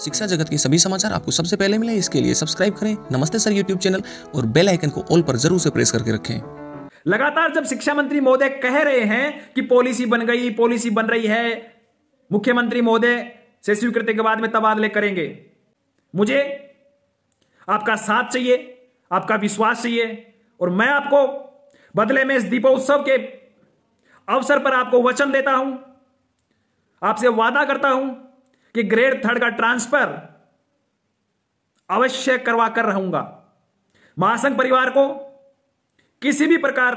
शिक्षा जगत के सभी समाचार आपको सबसे पहले मिले इसके लिए सब्सक्राइब करें नमस्ते सर यूट्यूब चैनल और बेल आइकन को ऑल पर जरूर से प्रेस करके रखें लगातार जब शिक्षा मंत्री महोदय कह रहे हैं कि पॉलिसी बन गई पॉलिसी बन रही है मुख्यमंत्री महोदय से स्वीकृति के बाद में तबादले करेंगे मुझे आपका साथ चाहिए आपका विश्वास चाहिए और मैं आपको बदले में इस दीपोत्सव के अवसर पर आपको वचन देता हूं आपसे वादा करता हूं कि ग्रेड थर्ड का ट्रांसफर अवश्य करवा कर रहूंगा महासंघ परिवार को किसी भी प्रकार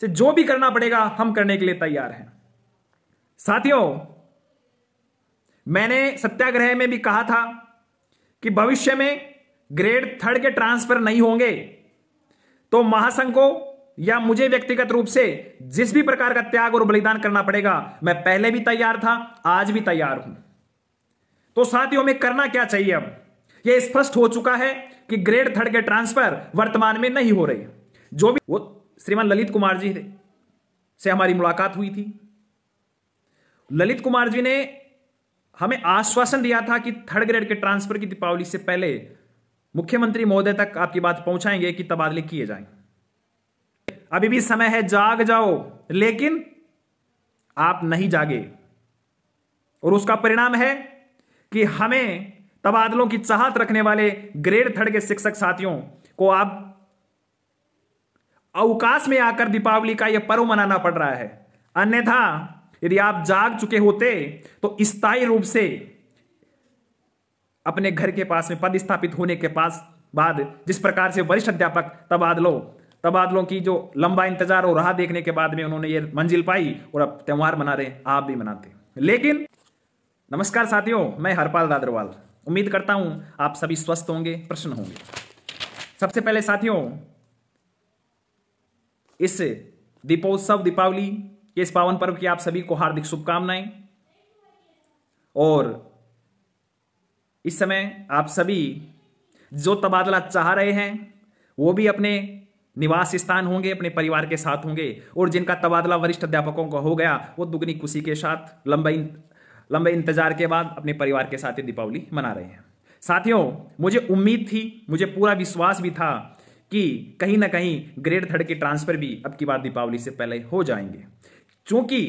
से जो भी करना पड़ेगा हम करने के लिए तैयार हैं साथियों मैंने सत्याग्रह में भी कहा था कि भविष्य में ग्रेड थर्ड के ट्रांसफर नहीं होंगे तो महासंघ को या मुझे व्यक्तिगत रूप से जिस भी प्रकार का त्याग और बलिदान करना पड़ेगा मैं पहले भी तैयार था आज भी तैयार हूं तो साथियों में करना क्या चाहिए अब यह स्पष्ट हो चुका है कि ग्रेड थर्ड के ट्रांसफर वर्तमान में नहीं हो रहे जो भी वो श्रीमान ललित कुमार जी से हमारी मुलाकात हुई थी ललित कुमार जी ने हमें आश्वासन दिया था कि थर्ड ग्रेड के ट्रांसफर की दीपावली से पहले मुख्यमंत्री महोदय तक आपकी बात पहुंचाएंगे कि तबादले किए जाए अभी भी समय है जाग जाओ लेकिन आप नहीं जागे और उसका परिणाम है कि हमें तबादलों की चाहत रखने वाले ग्रेड थर्ड के शिक्षक साथियों को आप अवकाश में आकर दीपावली का यह पर्व मनाना पड़ रहा है अन्यथा यदि आप जाग चुके होते तो स्थायी रूप से अपने घर के पास में पद स्थापित होने के पास बाद जिस प्रकार से वरिष्ठ अध्यापक तबादलों तबादलों की जो लंबा इंतजार और राह देखने के बाद में उन्होंने ये मंजिल पाई और अब त्यौहार मना रहे आप भी मनाते लेकिन नमस्कार साथियों मैं हरपाल दादरवाल उम्मीद करता हूं आप सभी स्वस्थ होंगे प्रश्न होंगे सबसे पहले साथियों इस दीपोत्सव दीपावली के इस पावन पर्व की आप सभी को हार्दिक शुभकामनाएं और इस समय आप सभी जो तबादला चाह रहे हैं वो भी अपने निवास स्थान होंगे अपने परिवार के साथ होंगे और जिनका तबादला वरिष्ठ अध्यापकों का हो गया वो दुगनी खुशी के साथ लंबाई लंबे इंतजार के बाद अपने परिवार के साथ दीपावली मना रहे हैं साथियों मुझे उम्मीद थी मुझे पूरा विश्वास भी था कि कहीं ना कहीं ग्रेड थर्ड के ट्रांसफर भी अब की बार दीपावली से पहले हो जाएंगे क्योंकि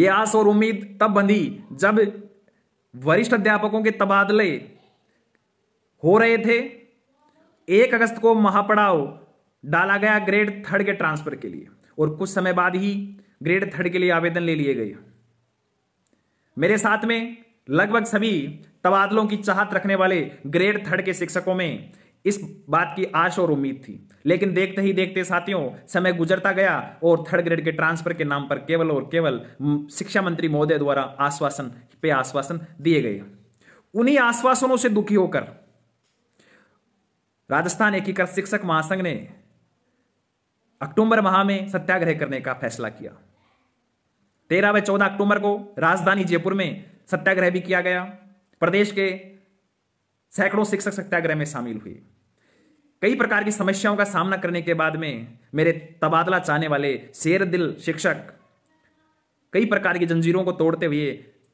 ये आस और उम्मीद तब बंधी जब वरिष्ठ अध्यापकों के तबादले हो रहे थे एक अगस्त को महापड़ाव डाला गया ग्रेड थर्ड के ट्रांसफर के लिए और कुछ समय बाद ही ग्रेड थर्ड के लिए आवेदन ले लिए गए मेरे साथ में लगभग सभी तबादलों की चाहत रखने वाले ग्रेड थर्ड के शिक्षकों में इस बात की आश और उम्मीद थी लेकिन देखते ही देखते साथियों समय गुजरता गया और थर्ड ग्रेड के ट्रांसफर के नाम पर केवल और केवल शिक्षा मंत्री महोदय द्वारा आश्वासन पे आश्वासन दिए गए उन्हीं आश्वासनों से दुखी होकर राजस्थान एकीकृत शिक्षक महासंघ ने अक्टूबर माह में सत्याग्रह करने का फैसला किया तेरह व चौदह अक्टूबर को राजधानी जयपुर में सत्याग्रह भी किया गया प्रदेश के सैकड़ों शिक्षक सत्याग्रह में शामिल हुए कई प्रकार की समस्याओं का सामना करने के बाद में मेरे तबादला चाहने वाले शेर दिल शिक्षक कई प्रकार की जंजीरों को तोड़ते हुए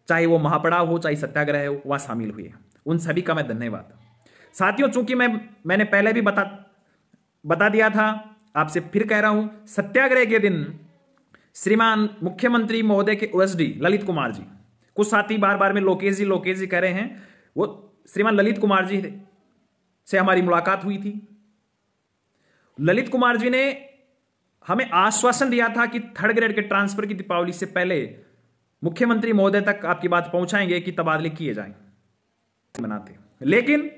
चाहे वो महापड़ाव हो चाहे सत्याग्रह हो वह शामिल हुए उन सभी का मैं धन्यवाद साथियों चूंकि मैं मैंने पहले भी बता बता दिया था आपसे फिर कह रहा हूं सत्याग्रह के दिन श्रीमान मुख्यमंत्री महोदय के ओएसडी ललित कुमार जी कुछ साथी बार बार में लोकेश जी लोकेश जी कह रहे हैं वो श्रीमान ललित कुमार जी से हमारी मुलाकात हुई थी ललित कुमार जी ने हमें आश्वासन दिया था कि थर्ड ग्रेड के ट्रांसफर की दीपावली से पहले मुख्यमंत्री महोदय तक आपकी बात पहुंचाएंगे कि तबादले किए जाए मनाते लेकिन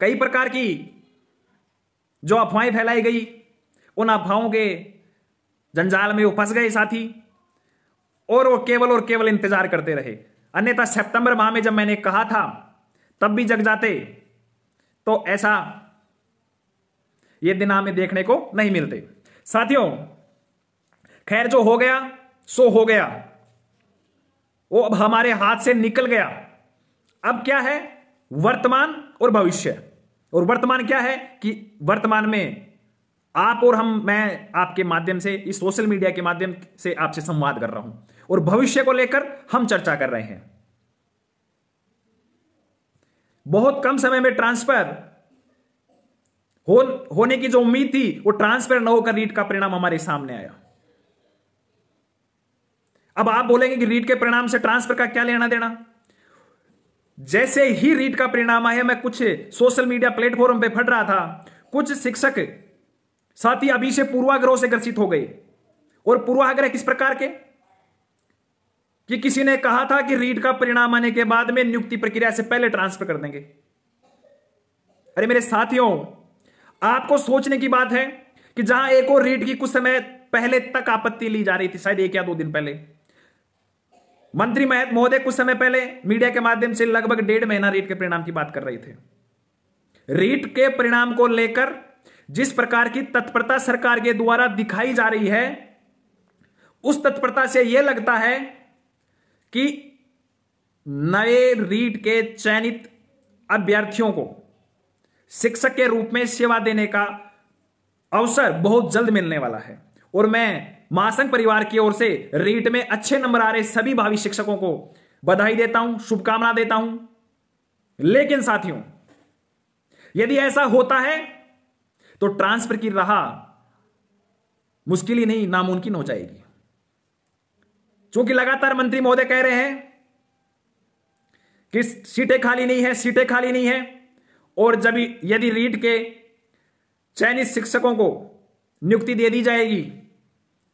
कई प्रकार की जो अफवाहें फैलाई गई उन अफवाहों के जंजाल में वो फंस गए साथी और वो केवल और केवल इंतजार करते रहे अन्यथा सितंबर माह में जब मैंने कहा था तब भी जग जाते तो ऐसा ये दिन हमें देखने को नहीं मिलते साथियों खैर जो हो गया सो हो गया वो अब हमारे हाथ से निकल गया अब क्या है वर्तमान और भविष्य और वर्तमान क्या है कि वर्तमान में आप और हम मैं आपके माध्यम से इस सोशल मीडिया के माध्यम से आपसे संवाद कर रहा हूं और भविष्य को लेकर हम चर्चा कर रहे हैं बहुत कम समय में ट्रांसफर हो, होने की जो उम्मीद थी वो ट्रांसफर न होकर रीट का परिणाम हमारे सामने आया अब आप बोलेंगे कि रीट के परिणाम से ट्रांसफर का क्या लेना देना जैसे ही रीट का परिणाम आया मैं कुछ सोशल मीडिया प्लेटफॉर्म पे फट रहा था कुछ शिक्षक साथ ही अभी से पूर्वाग्रह से ग्रसित हो गए और पूर्वाग्रह किस प्रकार के कि किसी ने कहा था कि रीट का परिणाम आने के बाद में नियुक्ति प्रक्रिया से पहले ट्रांसफर कर देंगे अरे मेरे साथियों आपको सोचने की बात है कि जहां एक और रीट की कुछ समय पहले तक आपत्ति ली जा रही थी शायद एक या दो दिन पहले मंत्री महोदय कुछ समय पहले मीडिया के माध्यम से लगभग डेढ़ महीना रीट के परिणाम की बात कर रहे थे रीट के परिणाम को लेकर जिस प्रकार की तत्परता सरकार के द्वारा दिखाई जा रही है उस तत्परता से यह लगता है कि नए रीट के चयनित अभ्यर्थियों को शिक्षक के रूप में सेवा देने का अवसर बहुत जल्द मिलने वाला है और मैं महासंघ परिवार की ओर से रीट में अच्छे नंबर आ रहे सभी भावी शिक्षकों को बधाई देता हूं शुभकामना देता हूं लेकिन साथियों यदि ऐसा होता है तो ट्रांसफर की राह मुश्किल ही नहीं नामुमकिन हो जाएगी क्योंकि लगातार मंत्री महोदय कह रहे हैं कि सीटें खाली नहीं है सीटें खाली नहीं है और जब यदि रीट के चयनित शिक्षकों को नियुक्ति दे दी जाएगी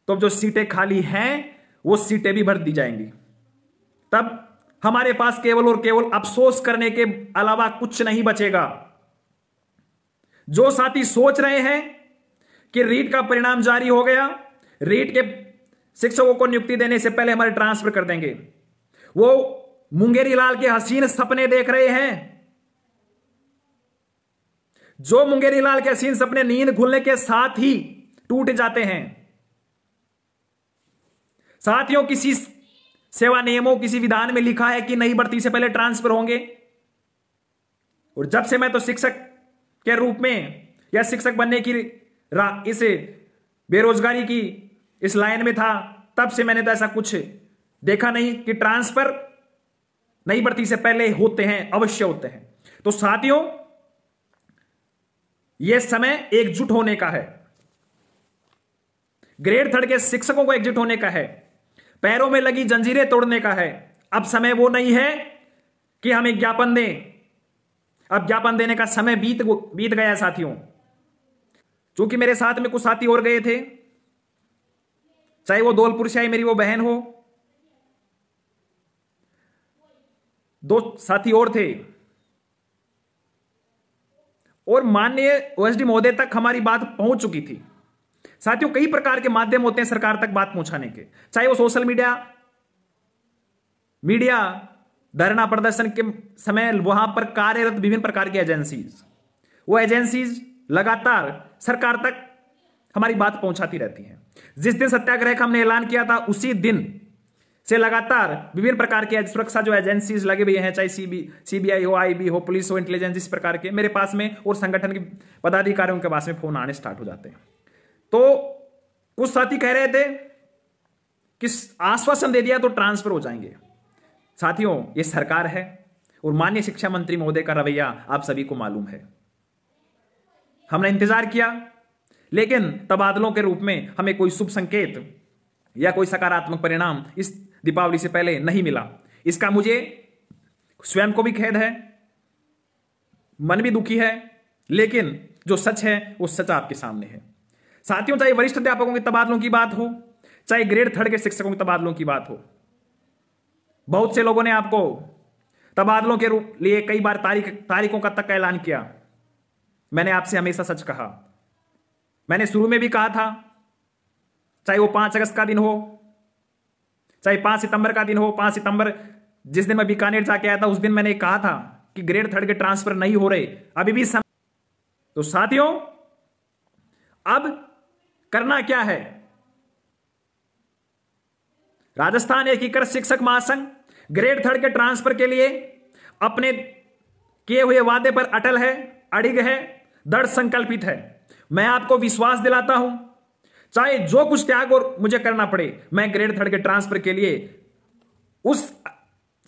तो जो सीटें खाली हैं वो सीटें भी भर दी जाएंगी तब हमारे पास केवल और केवल अफसोस करने के अलावा कुछ नहीं बचेगा जो साथी सोच रहे हैं कि रीट का परिणाम जारी हो गया रीट के शिक्षकों को नियुक्ति देने से पहले हमारे ट्रांसफर कर देंगे वो मुंगेरी लाल के हसीन सपने देख रहे हैं जो मुंगेरी लाल के हसीन सपने नींद खुलने के साथ ही टूट जाते हैं साथियों किसी सेवा नियमों किसी विधान में लिखा है कि नहीं बढ़ती से पहले ट्रांसफर होंगे और जब से मैं तो शिक्षक के रूप में या शिक्षक बनने की इस बेरोजगारी की इस लाइन में था तब से मैंने तो ऐसा कुछ देखा नहीं कि ट्रांसफर नई भर्ती से पहले होते हैं अवश्य होते हैं तो साथियों यह समय एकजुट होने का है ग्रेड थर्ड के शिक्षकों को एकजुट होने का है पैरों में लगी जंजीरें तोड़ने का है अब समय वो नहीं है कि हम एक ज्ञापन दें अब ज्ञापन देने का समय बीत बीत गया साथियों चूंकि मेरे साथ में कुछ साथी और गए थे चाहे वो धौलपुर से आई मेरी वो बहन हो दो साथी और थे और माननीय ओएसडी महोदय तक हमारी बात पहुंच चुकी थी साथियों कई प्रकार के माध्यम होते हैं सरकार तक बात पहुंचाने के चाहे वो सोशल मीडिया मीडिया धरना प्रदर्शन के समय वहां पर कार्यरत विभिन्न प्रकार की एजेंसीज वो एजेंसीज लगातार सरकार तक हमारी बात पहुंचाती रहती है जिस दिन सत्याग्रह का हमने ऐलान किया था उसी दिन से लगातार विभिन्न प्रकार के सुरक्षा जो एजेंसीज लगे हुए हैं चाहे सीबी सीबीआई हो आईबी हो पुलिस हो इंटेलिजेंस इस प्रकार के मेरे पास में और संगठन के पदाधिकारियों के पास में फोन आने स्टार्ट हो जाते हैं तो कुछ साथी कह रहे थे कि आश्वासन दे दिया तो ट्रांसफर हो जाएंगे साथियों ये सरकार है और मान्य शिक्षा मंत्री महोदय का रवैया आप सभी को मालूम है हमने इंतजार किया लेकिन तबादलों के रूप में हमें कोई शुभ संकेत या कोई सकारात्मक परिणाम इस दीपावली से पहले नहीं मिला इसका मुझे स्वयं को भी खेद है मन भी दुखी है लेकिन जो सच है वो सच आपके सामने है साथियों चाहे वरिष्ठ अध्यापकों के तबादलों की बात हो चाहे ग्रेड थर्ड के शिक्षकों के तबादलों की बात हो बहुत से लोगों ने आपको तबादलों के रूप लिए कई बार तारीख तारीखों का तक का ऐलान किया मैंने आपसे हमेशा सच कहा मैंने शुरू में भी कहा था चाहे वो पांच अगस्त का दिन हो चाहे पांच सितंबर का दिन हो पांच सितंबर जिस दिन मैं बीकानेर जाके आया था उस दिन मैंने कहा था कि ग्रेड थर्ड के ट्रांसफर नहीं हो रहे अभी भी समय तो साथियों अब करना क्या है राजस्थान एकीकृत शिक्षक महासंघ ग्रेड थर्ड के ट्रांसफर के लिए अपने किए हुए वादे पर अटल है अड़िग है दृढ़ संकल्पित है मैं आपको विश्वास दिलाता हूं चाहे जो कुछ त्याग और मुझे करना पड़े मैं ग्रेड थर्ड के ट्रांसफर के लिए उस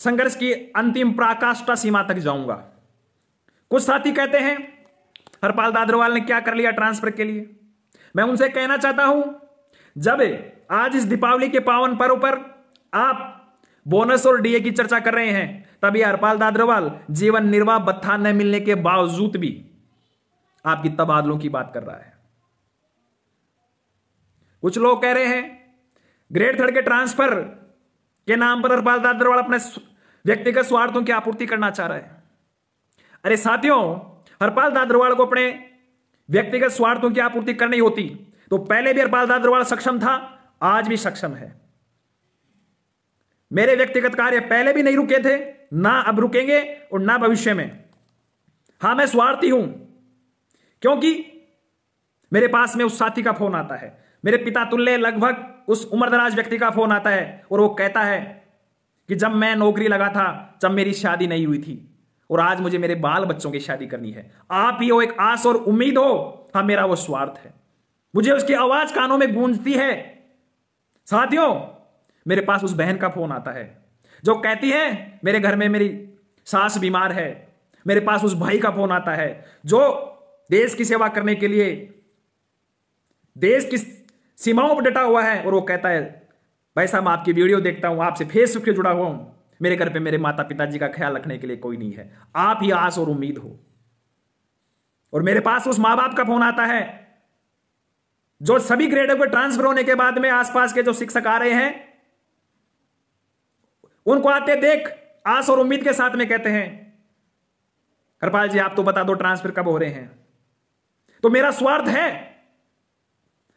संघर्ष की अंतिम प्राकाष्ठा सीमा तक जाऊंगा कुछ साथी कहते हैं हरपाल दादरवाल ने क्या कर लिया ट्रांसफर के लिए मैं उनसे कहना चाहता हूं जब आज इस दीपावली के पावन पर्व पर आप बोनस और डीए की चर्चा कर रहे हैं तभी हरपाल दादरवाल जीवन निर्वाह बत्था न मिलने के बावजूद भी आपकी तबादलों की बात कर रहा है कुछ लोग कह रहे हैं ग्रेड थर्ड के ट्रांसफर के नाम पर हरपाल दादरवाल अपने व्यक्तिगत स्वार्थों की आपूर्ति करना चाह रहा है अरे साथियों हरपाल दादरवाल को अपने व्यक्तिगत स्वार्थों की आपूर्ति करनी होती तो पहले भी हरपाल दादरवाल सक्षम था आज भी सक्षम है मेरे व्यक्तिगत कार्य पहले भी नहीं रुके थे ना अब रुकेंगे और ना भविष्य में हां मैं स्वार्थी हूं क्योंकि मेरे पास में उस साथी का फोन आता है मेरे पिता तुल्य लगभग उस उम्रदराज व्यक्ति का फोन आता है और वो कहता है कि जब मैं नौकरी लगा था जब मेरी शादी नहीं हुई थी और आज मुझे मेरे बाल बच्चों की शादी करनी है आप ही हो एक आस और उम्मीद हो हाँ मेरा वो स्वार्थ है मुझे उसकी आवाज कानों में गूंजती है साथियों मेरे पास उस बहन का फोन आता है जो कहती है मेरे घर में मेरी सास बीमार है मेरे पास उस भाई का फोन आता है जो देश की सेवा करने के लिए देश की सीमाओं पर डटा हुआ है और वो कहता है भाई साहब आपकी वीडियो देखता हूं आपसे फेसबुक से जुड़ा हुआ हूं मेरे घर पे मेरे माता पिताजी का ख्याल रखने के लिए कोई नहीं है आप ही आस और उम्मीद हो और मेरे पास उस मां बाप का फोन आता है जो सभी ग्रेडों पर ट्रांसफर होने के बाद में आसपास के जो शिक्षक आ रहे हैं उनको आते देख आस और उम्मीद के साथ में कहते हैं कृपाल जी आप तो बता दो ट्रांसफर कब हो रहे हैं तो मेरा स्वार्थ है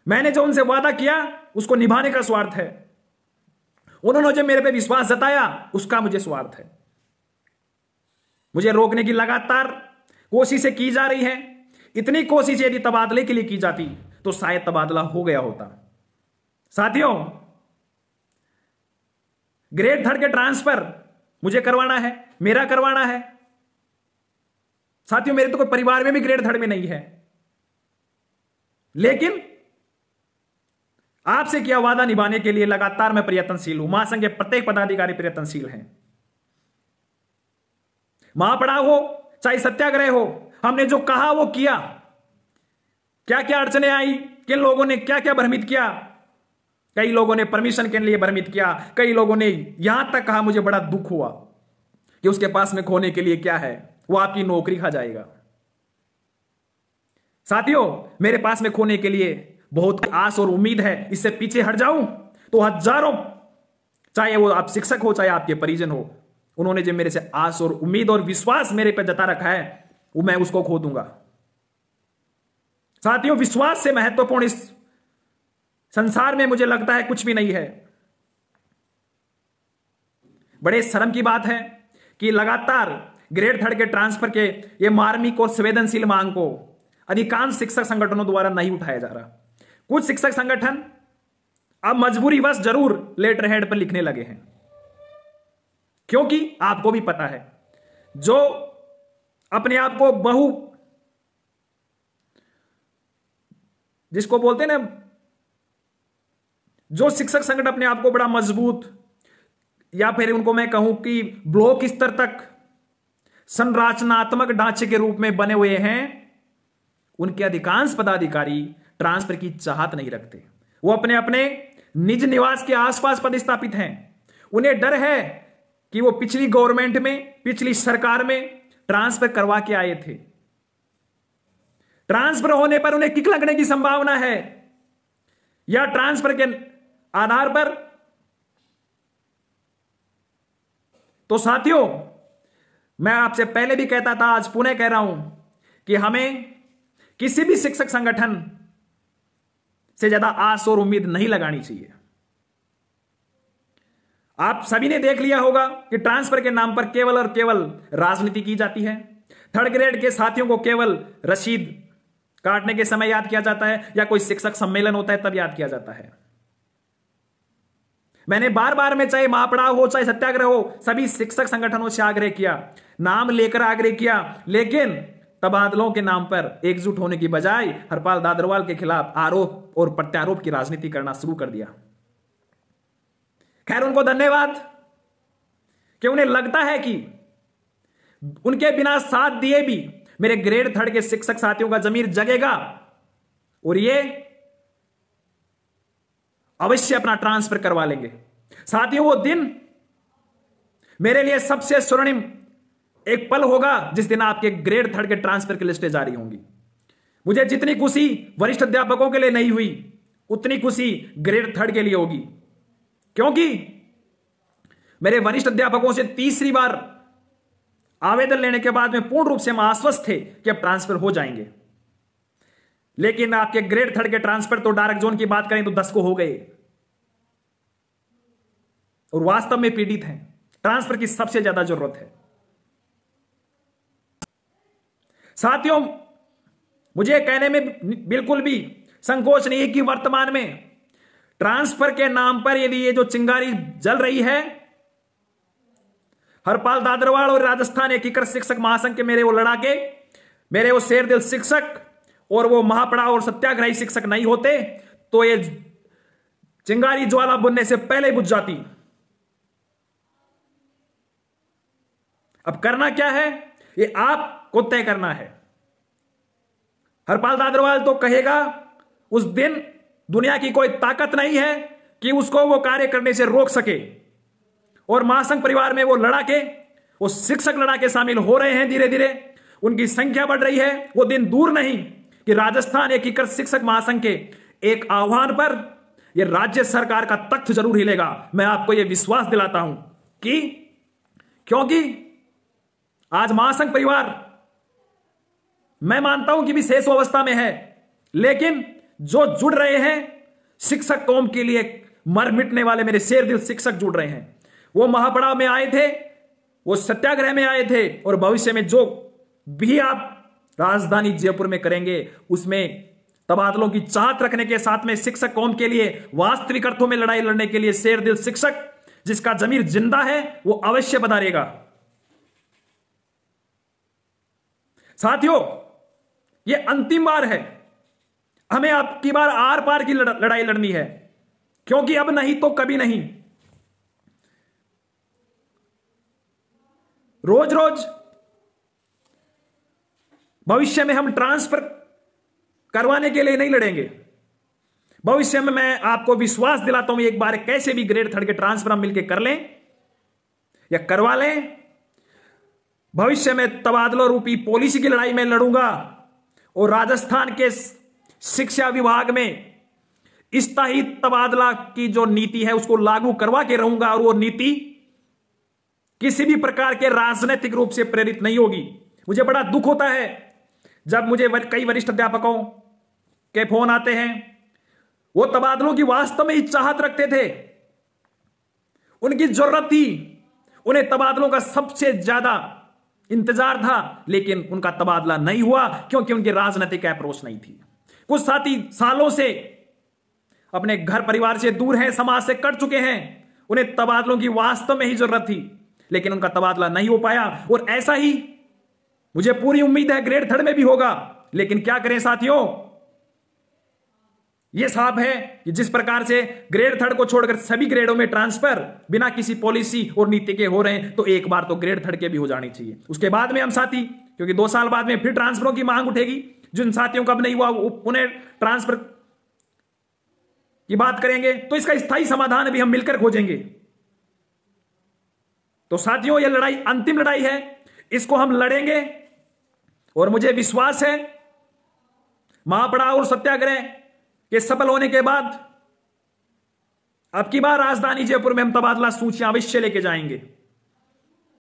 मैंने जो उनसे वादा किया उसको निभाने का स्वार्थ है उन्होंने जो मेरे पे विश्वास जताया उसका मुझे स्वार्थ है मुझे रोकने की लगातार कोशिशें की जा रही हैं इतनी कोशिश यदि तबादले के लिए की जाती तो शायद तबादला हो गया होता साथियों ग्रेड थर्ड के ट्रांसफर मुझे करवाना है मेरा करवाना है साथियों मेरे तो कोई परिवार में भी ग्रेड थर्ड में नहीं है लेकिन आपसे किया वादा निभाने के लिए लगातार मैं प्रयत्नशील हूं महासंघ के प्रत्येक पदाधिकारी प्रयत्नशील हैं महापड़ा हो चाहे सत्याग्रह हो हमने जो कहा वो किया क्या क्या अड़चने आई किन लोगों ने क्या क्या भ्रमित किया कई लोगों ने परमिशन के लिए भ्रमित किया कई लोगों ने यहां तक कहा मुझे बड़ा दुख हुआ कि उसके पास में खोने के लिए क्या है वो आपकी नौकरी खा जाएगा साथियों मेरे पास में खोने के लिए बहुत आस और उम्मीद है इससे पीछे हट जाऊं तो हजारों चाहे वो आप शिक्षक हो चाहे आपके परिजन हो उन्होंने जो मेरे से आस और उम्मीद और विश्वास मेरे पर जता रखा है वो मैं उसको खो दूंगा साथियों विश्वास से महत्वपूर्ण इस संसार में मुझे लगता है कुछ भी नहीं है बड़े शर्म की बात है कि लगातार ग्रेड थर्ड के ट्रांसफर के ये मार्मिक और संवेदनशील मांग को अधिकांश शिक्षक संगठनों द्वारा नहीं उठाया जा रहा कुछ शिक्षक संगठन अब मजबूरी बस जरूर लेटर हेड पर लिखने लगे हैं क्योंकि आपको भी पता है जो अपने आप को बहु जिसको बोलते हैं ना जो शिक्षक संगठन अपने आप को बड़ा मजबूत या फिर उनको मैं कहूं कि ब्लॉक स्तर तक संरचनात्मक ढांचे के रूप में बने हुए हैं उनके अधिकांश पदाधिकारी ट्रांसफर की चाहत नहीं रखते वो अपने अपने निज निवास के आसपास पदस्थापित हैं उन्हें डर है कि वो पिछली गवर्नमेंट में पिछली सरकार में ट्रांसफर करवा के आए थे ट्रांसफर होने पर उन्हें किक लगने की संभावना है या ट्रांसफर के आधार पर तो साथियों मैं आपसे पहले भी कहता था आज पुणे कह रहा हूं कि हमें किसी भी शिक्षक संगठन से ज्यादा आस और उम्मीद नहीं लगानी चाहिए आप सभी ने देख लिया होगा कि ट्रांसफर के नाम पर केवल और केवल राजनीति की जाती है थर्ड ग्रेड के साथियों को केवल रसीद काटने के समय याद किया जाता है या कोई शिक्षक सम्मेलन होता है तब याद किया जाता है मैंने बार बार में चाहे मापड़ा हो चाहे सत्याग्रह हो सभी शिक्षक संगठनों से आग्रह किया नाम लेकर आग्रह किया लेकिन तबादलों के नाम पर एकजुट होने की बजाय हरपाल दादरवाल के खिलाफ आरोप और प्रत्यारोप की राजनीति करना शुरू कर दिया खैर उनको धन्यवाद कि उन्हें लगता है कि उनके बिना साथ दिए भी मेरे ग्रेड थर्ड के शिक्षक साथियों का जमीर जगेगा और ये अवश्य अपना ट्रांसफर करवा लेंगे साथियों वो दिन मेरे लिए सबसे स्वर्णिम एक पल होगा जिस दिन आपके ग्रेड थर्ड के ट्रांसफर की लिस्टें जारी होंगी मुझे जितनी खुशी वरिष्ठ अध्यापकों के लिए नहीं हुई उतनी खुशी ग्रेड थर्ड के लिए होगी क्योंकि मेरे वरिष्ठ अध्यापकों से तीसरी बार आवेदन लेने के बाद में पूर्ण रूप से हम आश्वस्त थे कि अब ट्रांसफर हो जाएंगे लेकिन आपके ग्रेड थर्ड के ट्रांसफर तो डार्क जोन की बात करें तो दस को हो गए और वास्तव में पीड़ित हैं ट्रांसफर की सबसे ज्यादा जरूरत है साथियों मुझे कहने में बिल्कुल भी संकोच नहीं है कि वर्तमान में ट्रांसफर के नाम पर यदि ये जो चिंगारी जल रही है हरपाल दादरवाल और राजस्थान एकीकृत शिक्षक महासंघ के मेरे वो लड़ाके मेरे वो शेर दिल शिक्षक और वो महापड़ा और सत्याग्रही शिक्षक नहीं होते तो ये चिंगारी ज्वाला बुनने से पहले बुझ जाती अब करना क्या है ये आपको तय करना है हरपाल दादरवाल तो कहेगा उस दिन दुनिया की कोई ताकत नहीं है कि उसको वो कार्य करने से रोक सके और महासंघ परिवार में वो लड़ाके वो शिक्षक लड़ाके शामिल हो रहे हैं धीरे धीरे उनकी संख्या बढ़ रही है वो दिन दूर नहीं कि राजस्थान एकीकृत शिक्षक महासंघ के एक आह्वान पर यह राज्य सरकार का तख्त जरूर हिलेगा मैं आपको यह विश्वास दिलाता हूं कि क्योंकि आज महासंघ परिवार मैं मानता हूं कि शेष अवस्था में है लेकिन जो जुड़ रहे हैं शिक्षक कौम के लिए मर मिटने वाले मेरे शेर दिल शिक्षक जुड़ रहे हैं वो महापड़ाव में आए थे वो सत्याग्रह में आए थे और भविष्य में जो भी आप राजधानी जयपुर में करेंगे उसमें तबादलों की चाहत रखने के साथ में शिक्षक कौम के लिए वास्तविक अर्थों में लड़ाई लड़ने के लिए शेर दिल शिक्षक जिसका जमीर जिंदा है वो अवश्य बधारेगा साथियों ये अंतिम बार है हमें अब की बार आर पार की लड़ाई लड़नी है क्योंकि अब नहीं तो कभी नहीं रोज रोज भविष्य में हम ट्रांसफर करवाने के लिए नहीं लड़ेंगे भविष्य में मैं आपको विश्वास दिलाता हूं एक बार कैसे भी ग्रेड थर्ड के ट्रांसफर हम मिलकर कर लें या करवा लें भविष्य में तबादला रूपी पॉलिसी की लड़ाई में लड़ूंगा और राजस्थान के शिक्षा विभाग में स्थायी तबादला की जो नीति है उसको लागू करवा के रहूंगा और वो नीति किसी भी प्रकार के राजनीतिक रूप से प्रेरित नहीं होगी मुझे बड़ा दुख होता है जब मुझे वर, कई वरिष्ठ अध्यापकों के फोन आते हैं वो तबादलों की वास्तव में ही चाहत रखते थे उनकी जरूरत थी उन्हें तबादलों का सबसे ज्यादा इंतजार था लेकिन उनका तबादला नहीं हुआ क्योंकि उनकी राजनीतिक अप्रोच नहीं थी कुछ साथी सालों से अपने घर परिवार से दूर हैं समाज से कट चुके हैं उन्हें तबादलों की वास्तव में ही जरूरत थी लेकिन उनका तबादला नहीं हो पाया और ऐसा ही मुझे पूरी उम्मीद है ग्रेड थर्ड में भी होगा लेकिन क्या करें साथियों यह साफ है कि जिस प्रकार से ग्रेड थर्ड को छोड़कर सभी ग्रेडों में ट्रांसफर बिना किसी पॉलिसी और नीति के हो रहे हैं तो एक बार तो ग्रेड थर्ड के भी हो जानी चाहिए उसके बाद में हम साथी क्योंकि दो साल बाद में फिर ट्रांसफरों की मांग उठेगी जिन साथियों का अब नहीं हुआ उन्हें ट्रांसफर की बात करेंगे तो इसका स्थायी समाधान भी हम मिलकर खोजेंगे तो साथियों यह लड़ाई अंतिम लड़ाई है इसको हम लड़ेंगे और मुझे विश्वास है महापड़ाव और सत्याग्रह के सफल होने के बाद अब की बार राजधानी जयपुर में हम तबादला सूची अवश्य लेके जाएंगे